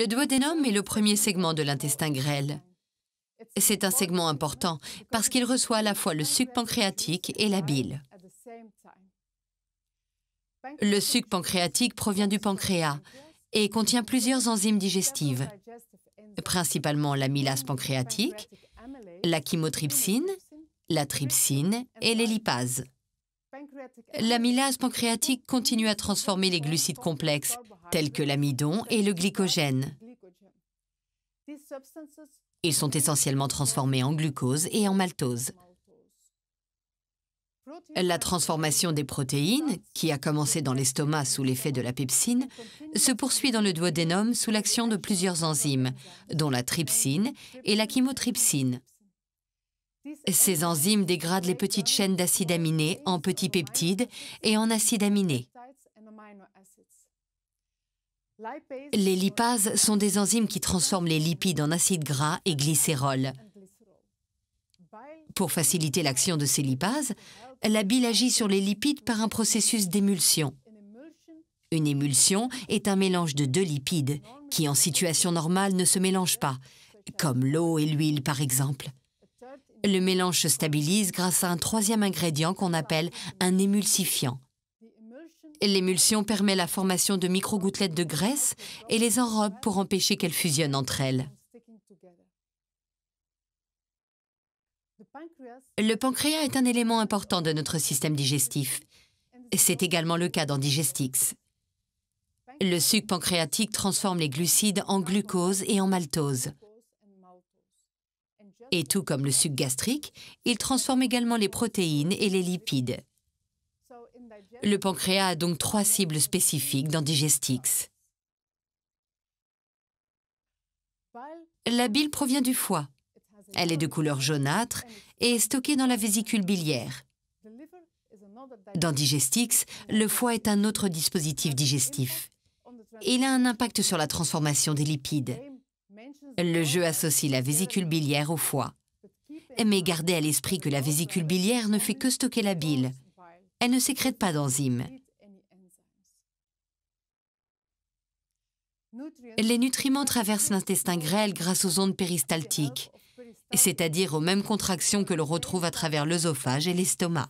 Le duodénum est le premier segment de l'intestin grêle. C'est un segment important parce qu'il reçoit à la fois le suc pancréatique et la bile. Le suc pancréatique provient du pancréas et contient plusieurs enzymes digestives, principalement l'amylase pancréatique, la chymotrypsine, la trypsine et les lipases. L'amylase pancréatique continue à transformer les glucides complexes tels que l'amidon et le glycogène. Ils sont essentiellement transformés en glucose et en maltose. La transformation des protéines, qui a commencé dans l'estomac sous l'effet de la pepsine, se poursuit dans le duodénum sous l'action de plusieurs enzymes, dont la trypsine et la chymotrypsine. Ces enzymes dégradent les petites chaînes d'acides aminés en petits peptides et en acides aminés. Les lipases sont des enzymes qui transforment les lipides en acides gras et glycérol. Pour faciliter l'action de ces lipases, la bile agit sur les lipides par un processus d'émulsion. Une émulsion est un mélange de deux lipides qui, en situation normale, ne se mélangent pas, comme l'eau et l'huile par exemple. Le mélange se stabilise grâce à un troisième ingrédient qu'on appelle un émulsifiant. L'émulsion permet la formation de micro-gouttelettes de graisse et les enrobe pour empêcher qu'elles fusionnent entre elles. Le pancréas est un élément important de notre système digestif. C'est également le cas dans Digestix. Le suc pancréatique transforme les glucides en glucose et en maltose. Et tout comme le suc gastrique, il transforme également les protéines et les lipides. Le pancréas a donc trois cibles spécifiques dans Digestix. La bile provient du foie. Elle est de couleur jaunâtre et est stockée dans la vésicule biliaire. Dans Digestix, le foie est un autre dispositif digestif. Il a un impact sur la transformation des lipides. Le jeu associe la vésicule biliaire au foie. Mais gardez à l'esprit que la vésicule biliaire ne fait que stocker la bile elle ne sécrète pas d'enzymes. Les nutriments traversent l'intestin grêle grâce aux ondes péristaltiques, c'est-à-dire aux mêmes contractions que l'on retrouve à travers l'œsophage et l'estomac.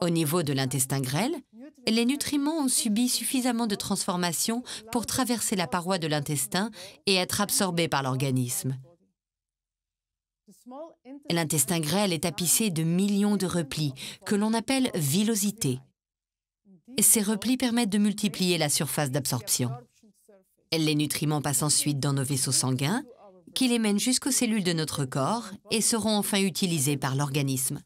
Au niveau de l'intestin grêle, les nutriments ont subi suffisamment de transformations pour traverser la paroi de l'intestin et être absorbés par l'organisme. L'intestin grêle est tapissé de millions de replis, que l'on appelle villosités. Ces replis permettent de multiplier la surface d'absorption. Les nutriments passent ensuite dans nos vaisseaux sanguins, qui les mènent jusqu'aux cellules de notre corps et seront enfin utilisés par l'organisme.